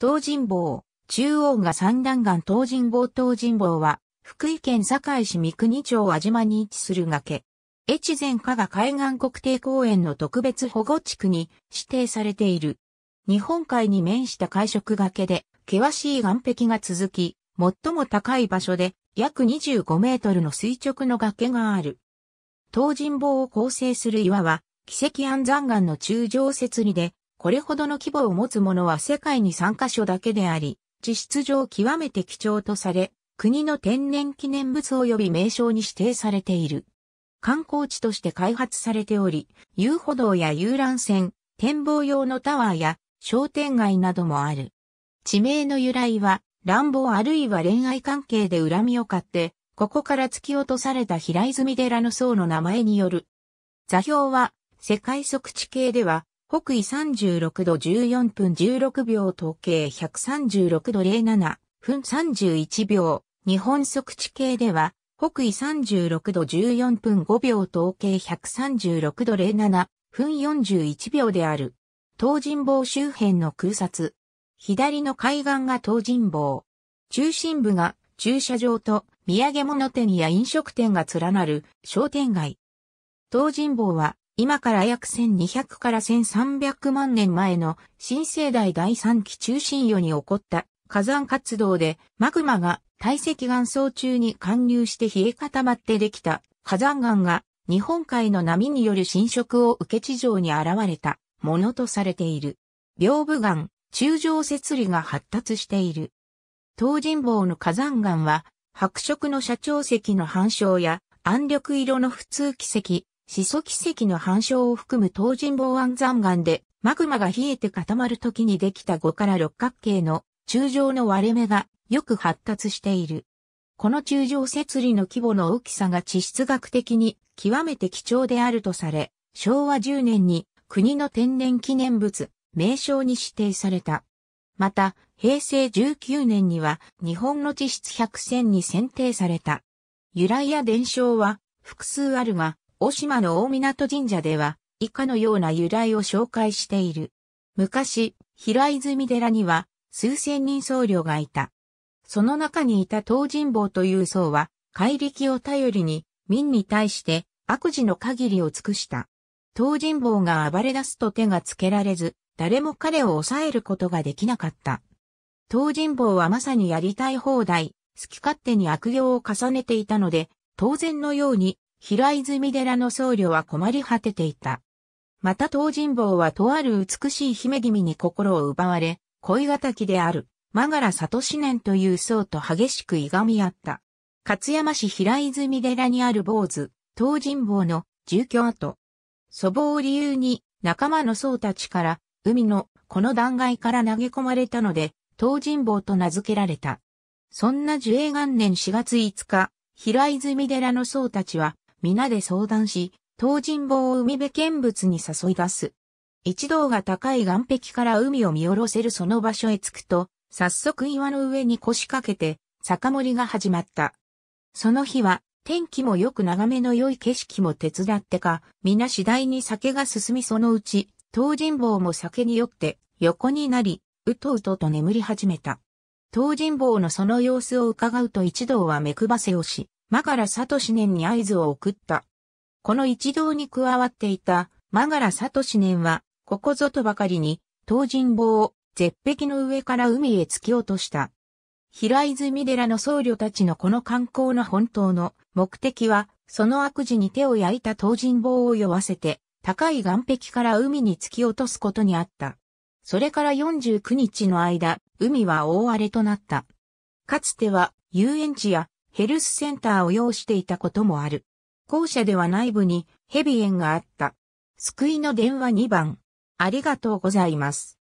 東尋坊、中央が三段岩東尋坊東尋坊は、福井県堺市三国町和島に位置する崖。越前加賀海岸国定公園の特別保護地区に指定されている。日本海に面した海食崖で、険しい岩壁が続き、最も高い場所で約25メートルの垂直の崖がある。東尋坊を構成する岩は、奇跡安山岩の中上節理で、これほどの規模を持つものは世界に3カ所だけであり、地質上極めて貴重とされ、国の天然記念物及び名称に指定されている。観光地として開発されており、遊歩道や遊覧船、展望用のタワーや商店街などもある。地名の由来は、乱暴あるいは恋愛関係で恨みを買って、ここから突き落とされた平泉寺の僧の名前による。座標は、世界測地形では、北緯36度14分16秒統計136度07分31秒。日本測地形では、北緯36度14分5秒統計136度07分41秒である。東尋坊周辺の空撮。左の海岸が東尋坊。中心部が駐車場と土産物店や飲食店が連なる商店街。東尋坊は今から約1200から1300万年前の新生代第3期中心世に起こった火山活動でマグマが堆積岩層中に貫入して冷え固まってできた火山岩が日本海の波による侵食を受け地上に現れたものとされている。屏風岩、中上節理が発達している。東尋坊の火山岩は白色の社長石の反射や暗緑色の普通奇石、始祖奇跡の反射を含む東人望暗山岩で、マグマが冷えて固まる時にできた5から6角形の中状の割れ目がよく発達している。この中状節理の規模の大きさが地質学的に極めて貴重であるとされ、昭和10年に国の天然記念物、名称に指定された。また、平成19年には日本の地質百選に選定された。由来や伝承は複数あるが、大島の大港神社では、以下のような由来を紹介している。昔、平泉寺には、数千人僧侶がいた。その中にいた東神坊という僧は、怪力を頼りに、民に対して悪事の限りを尽くした。東神坊が暴れ出すと手がつけられず、誰も彼を抑えることができなかった。東神坊はまさにやりたい放題、好き勝手に悪行を重ねていたので、当然のように平泉寺の僧侶は困り果てていた。また東神坊はとある美しい姫君に心を奪われ、恋敵である、マガラ里志年という僧と激しくいがみ合った。勝山市平泉寺にある坊主、東神坊の住居跡。祖母を理由に仲間の僧たちから海のこの断崖から投げ込まれたので、東神坊と名付けられた。そんな樹英元年4月5日、平泉寺の僧たちは皆で相談し、東尋坊を海辺見物に誘い出す。一同が高い岩壁から海を見下ろせるその場所へ着くと、早速岩の上に腰掛けて、酒盛りが始まった。その日は、天気もよく眺めの良い景色も手伝ってか、皆次第に酒が進みそのうち、東尋坊も酒に酔って、横になり、うとうとと眠り始めた。東尋坊のその様子を伺うと一同は目くばせをし、マガラサトシネンに合図を送った。この一同に加わっていたマガラサトシネンは、ここぞとばかりに、東尋坊を絶壁の上から海へ突き落とした。平泉寺の僧侶たちのこの観光の本当の目的は、その悪事に手を焼いた東尋坊を酔わせて、高い岩壁から海に突き落とすことにあった。それから49日の間、海は大荒れとなった。かつては遊園地やヘルスセンターを要していたこともある。校舎では内部にヘビ園があった。救いの電話2番。ありがとうございます。